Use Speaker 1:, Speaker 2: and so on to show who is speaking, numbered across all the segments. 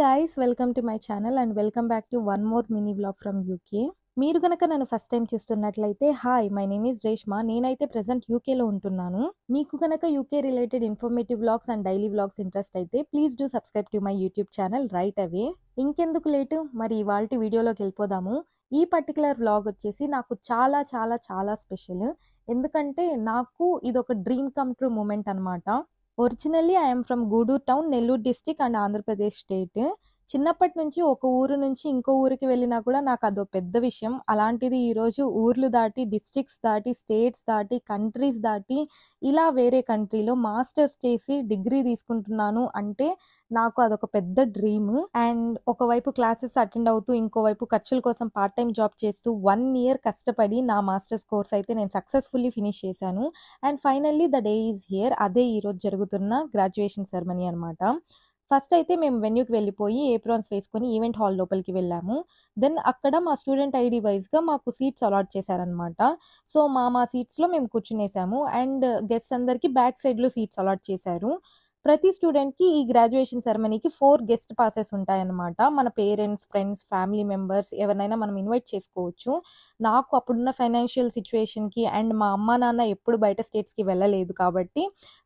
Speaker 1: Guys welcome to my channel and welcome back to one more mini vlog from UK మీరు కనుక నన్ను first time చూస్తున్నట్లయితే hi my name is Reshma నేనైతే present యూకేలో ఉంటున్నాను మీకు కనుక UK related informative vlogs and daily vlogs interest అయితే please do subscribe to my YouTube channel right away ఇంకెందుకు లేటు మరి ఇవాళ వీడియోలోకి వెళ్ళిపోదాము ఈ పర్టికులర్ వ్లాగ్ వచ్చేసి నాకు చాలా చాలా చాలా స్పెషల్ ఎందుకంటే నాకు ఇది ఒక డ్రీమ్ కమ్ ట్రూ మూమెంట్ అనమాట Originally I am from Gudu town, Nellore district and Andhra Pradesh state. చిన్నప్పటి నుంచి ఒక ఊరు నుంచి ఇంకో ఊరికి వెళ్ళినా కూడా నాకు అదో పెద్ద విషయం అలాంటిది ఈరోజు ఊర్లు దాటి డిస్ట్రిక్ట్స్ దాటి స్టేట్స్ దాటి కంట్రీస్ దాటి ఇలా వేరే కంట్రీలో మాస్టర్స్ చేసి డిగ్రీ తీసుకుంటున్నాను అంటే నాకు అదొక పెద్ద డ్రీమ్ అండ్ ఒకవైపు క్లాసెస్ అటెండ్ అవుతూ ఇంకోవైపు ఖర్చుల కోసం పార్ట్ టైం జాబ్ చేస్తూ వన్ ఇయర్ కష్టపడి నా మాస్టర్స్ కోర్స్ అయితే నేను సక్సెస్ఫుల్లీ ఫినిష్ చేశాను and finally the day is here అదే ఈరోజు జరుగుతున్న గ్రాడ్యుయేషన్ సెరమనీ అనమాట ఫస్ట్ అయితే మేము వెన్యూకి వెళ్ళిపోయి ఏప్రాన్స్ వేసుకొని ఈవెంట్ హాల్ లోపలికి వెళ్ళాము దెన్ అక్కడ మా స్టూడెంట్ ఐడి వైజ్గా మాకు సీట్స్ అలాట్ చేశారనమాట సో మా మా సీట్స్లో మేము కూర్చునేసాము అండ్ గెస్ట్స్ అందరికీ బ్యాక్ సైడ్లో సీట్స్ అలాట్ చేశారు ప్రతి స్టూడెంట్కి ఈ గ్రాడ్యుయేషన్ సెరమనీకి ఫోర్ గెస్ట్ పాసెస్ ఉంటాయన్నమాట మన పేరెంట్స్ ఫ్రెండ్స్ ఫ్యామిలీ మెంబర్స్ ఎవరినైనా మనం ఇన్వైట్ చేసుకోవచ్చు నాకు అప్పుడున్న ఫైనాన్షియల్ సిచ్యువేషన్కి అండ్ మా అమ్మ నాన్న ఎప్పుడు బయట స్టేట్స్కి వెళ్ళలేదు కాబట్టి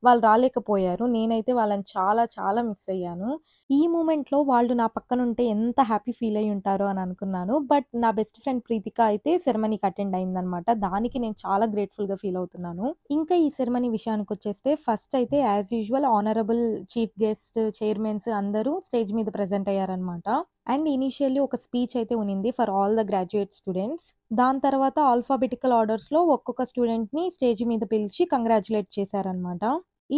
Speaker 1: వాళ్ళు రాలేకపోయారు నేనైతే వాళ్ళని చాలా చాలా మిస్ అయ్యాను ఈ మూమెంట్లో వాళ్ళు నా పక్కన ఉంటే ఎంత హ్యాపీ ఫీల్ అయి ఉంటారో అని అనుకున్నాను బట్ నా బెస్ట్ ఫ్రెండ్ ప్రీతిక అయితే సెరమనీకి అటెండ్ అయిందనమాట దానికి నేను చాలా గ్రేట్ఫుల్గా ఫీల్ అవుతున్నాను ఇంకా ఈ సెరమనీ విషయానికి వచ్చేస్తే ఫస్ట్ అయితే as usual honour honourable chief guest chairmans అందరూ స్టేజ్ మీద ప్రజెంట్ అయ్యారనమాట అండ్ ఇనిషియల్లీ ఒక స్పీచ్ అయితే ఉనింది for all the graduate students దాని తర్వాత ఆల్ఫాబెటికల్ ఆర్డర్స్ లో ఒక్కొక్క స్టూడెంట్ని స్టేజ్ మీద పిలిచి కంగ్రాచులేట్ చేశారనమాట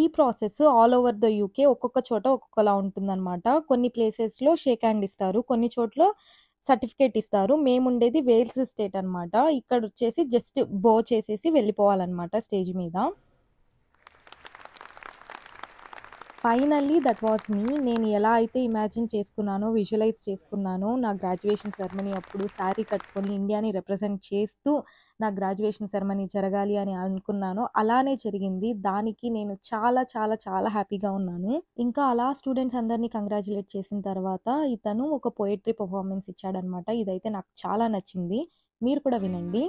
Speaker 1: ఈ process all over the UK ఒక్కొక్క చోట ఒక్కొక్కలా ఉంటుందన్నమాట కొన్ని ప్లేసెస్ లో షేక్ హ్యాండ్ ఇస్తారు కొన్ని చోట్ల సర్టిఫికేట్ ఇస్తారు మేము ఉండేది వేల్స్ స్టేట్ అనమాట ఇక్కడ వచ్చేసి జస్ట్ బో చేసేసి వెళ్ళిపోవాలన్నమాట స్టేజ్ మీద ఫైనల్లీ దట్ వాజ్ మీ నేను ఎలా అయితే ఇమాజిన్ చేసుకున్నానో విజువలైజ్ చేసుకున్నానో నా గ్రాడ్యుయేషన్ సెరమనీ అప్పుడు శారీ కట్టుకొని ఇండియాని రిప్రజెంట్ చేస్తూ నా గ్రాడ్యుయేషన్ సెరమనీ జరగాలి అని అనుకున్నాను అలానే జరిగింది దానికి నేను చాలా చాలా చాలా హ్యాపీగా ఉన్నాను ఇంకా అలా స్టూడెంట్స్ అందరినీ కంగ్రాచులేట్ చేసిన తర్వాత ఇతను ఒక పోయట్రీ పర్ఫార్మెన్స్ ఇచ్చాడనమాట ఇదైతే నాకు చాలా నచ్చింది మీరు కూడా వినండి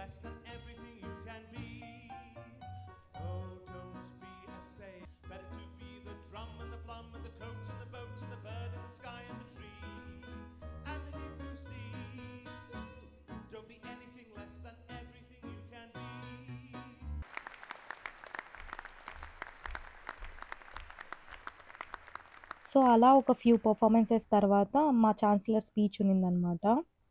Speaker 1: less than everything you can be. Oh, don't be a few Better to be the drum and the plum and the coat and the boat and the bird and the sky and the tree. And the deep blue sea. Don't be anything less than everything you can be. So అలా ఒక few performances తర్వాత మా chancellor speech ఉన్నిందనమాట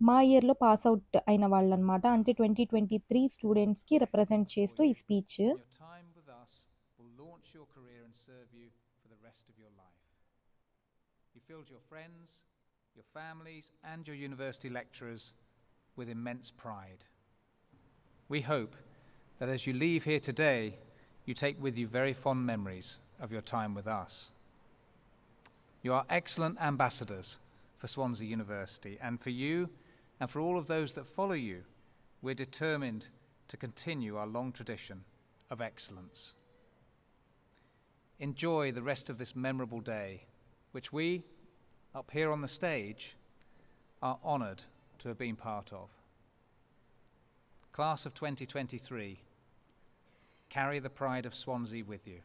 Speaker 1: మా ఇయర్లో pass out అయిన వాళ్ళు అనమాట అంటే ట్వంటీ ట్వంటీ త్రీ స్టూడెంట్స్కి రిప్రజెంట్ చేస్తూ ఈ speech
Speaker 2: You filled your friends, your families, and your university lecturers with immense pride. We hope that as you leave here today, you take with you very fond memories of your time with us. You are excellent ambassadors for Swansea University, and for you, and for all of those that follow you, we're determined to continue our long tradition of excellence. Enjoy the rest of this memorable day, which we, up here on the stage, are honoured to have been part of. Class of 2023, carry the pride of Swansea with you.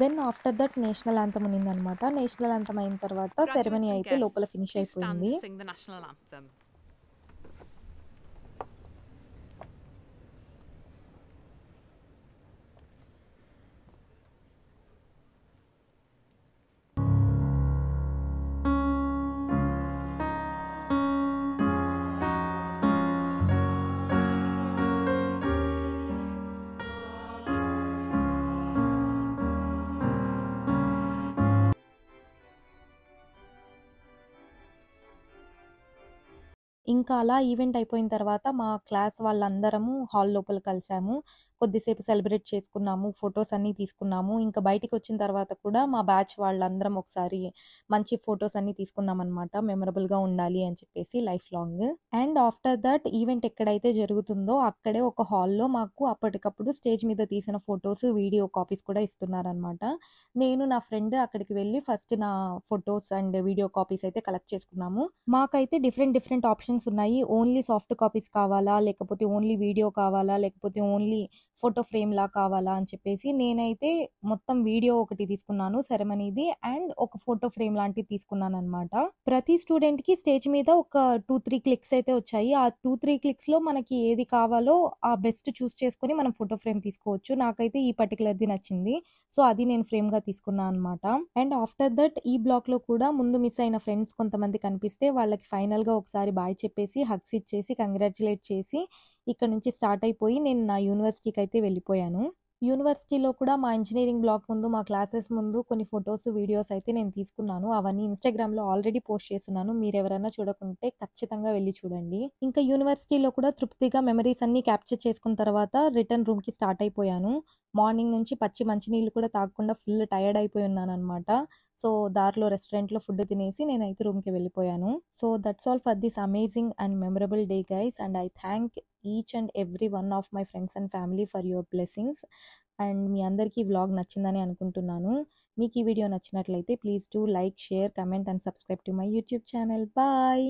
Speaker 1: Then after that national anthem అనమాట national anthem అయిన తర్వాత ceremony అయితే లోపల finish అయిపోయింది ఇంకా అలా event అయిపోయిన తర్వాత మా క్లాస్ వాళ్ళందరము హాల్ లోపల కలిసాము కొద్దిసేపు సెలబ్రేట్ చేసుకున్నాము ఫొటోస్ అన్నీ తీసుకున్నాము ఇంకా బయటికి వచ్చిన తర్వాత కూడా మా బ్యాచ్ వాళ్ళందరం ఒకసారి మంచి ఫొటోస్ అన్నీ తీసుకున్నాం అనమాట మెమరబుల్గా ఉండాలి అని చెప్పేసి life long and after that event ఎక్కడైతే జరుగుతుందో అక్కడే ఒక హాల్లో మాకు అప్పటికప్పుడు స్టేజ్ మీద తీసిన ఫొటోస్ వీడియో కాపీస్ కూడా ఇస్తున్నారనమాట నేను నా ఫ్రెండ్ అక్కడికి వెళ్ళి ఫస్ట్ నా ఫొటోస్ అండ్ వీడియో కాపీస్ అయితే కలెక్ట్ చేసుకున్నాము మాకైతే డిఫరెంట్ డిఫరెంట్ ఆప్షన్స్ ఉన్నాయి ఓన్లీ సాఫ్ట్ కాపీస్ కావాలా లేకపోతే ఓన్లీ వీడియో కావాలా లేకపోతే ఓన్లీ ఫోటో ఫ్రేమ్ లా కావాలా అని చెప్పేసి నేనైతే మొత్తం వీడియో ఒకటి తీసుకున్నాను సెరమనీది అండ్ ఒక ఫోటో ఫ్రేమ్ లాంటివి తీసుకున్నాను అనమాట ప్రతి స్టూడెంట్కి స్టేజ్ మీద ఒక టూ త్రీ క్లిక్స్ అయితే వచ్చాయి ఆ టూ త్రీ క్లిక్స్లో మనకి ఏది కావాలో ఆ బెస్ట్ చూస్ చేసుకొని మనం ఫోటో ఫ్రేమ్ తీసుకోవచ్చు నాకైతే ఈ పర్టికులర్ ది నచ్చింది సో అది నేను ఫ్రేమ్గా తీసుకున్నాను అనమాట అండ్ ఆఫ్టర్ దట్ ఈ బ్లాక్లో కూడా ముందు మిస్ అయిన ఫ్రెండ్స్ కొంతమంది కనిపిస్తే వాళ్ళకి ఫైనల్గా ఒకసారి బాయ్ చెప్పేసి హక్స్ ఇచ్చేసి కంగ్రాచులేట్ చేసి ఇక్కడ నుంచి స్టార్ట్ అయిపోయి నేను నా యూనివర్సిటీకి అయితే వెళ్ళిపోయాను యూనివర్సిటీలో కూడా మా ఇంజనీరింగ్ బ్లాక్ ముందు మా క్లాసెస్ ముందు కొన్ని ఫొటోస్ వీడియోస్ అయితే నేను తీసుకున్నాను అవన్నీ ఇన్స్టాగ్రామ్లో ఆల్రెడీ పోస్ట్ చేస్తున్నాను మీరు ఎవరైనా చూడకుంటే ఖచ్చితంగా వెళ్ళి చూడండి ఇంకా యూనివర్సిటీలో కూడా తృప్తిగా మెమరీస్ అన్ని క్యాప్చర్ చేసుకున్న తర్వాత రిటర్న్ రూమ్కి స్టార్ట్ అయిపోయాను మార్నింగ్ నుంచి పచ్చి మంచినీళ్ళు కూడా తాగకుండా ఫుల్ టైర్డ్ అయిపోయి ఉన్నాను అనమాట సో దారిలో రెస్టారెంట్లో ఫుడ్ తినేసి నేనైతే రూమ్కి వెళ్ళిపోయాను so that's all for this amazing and memorable day guys and I thank each and every one of my friends and family for your blessings and మీ అందరికీ వ్లాగ్ నచ్చిందని అనుకుంటున్నాను మీకు ఈ వీడియో నచ్చినట్లయితే please do like share comment and subscribe to my YouTube channel bye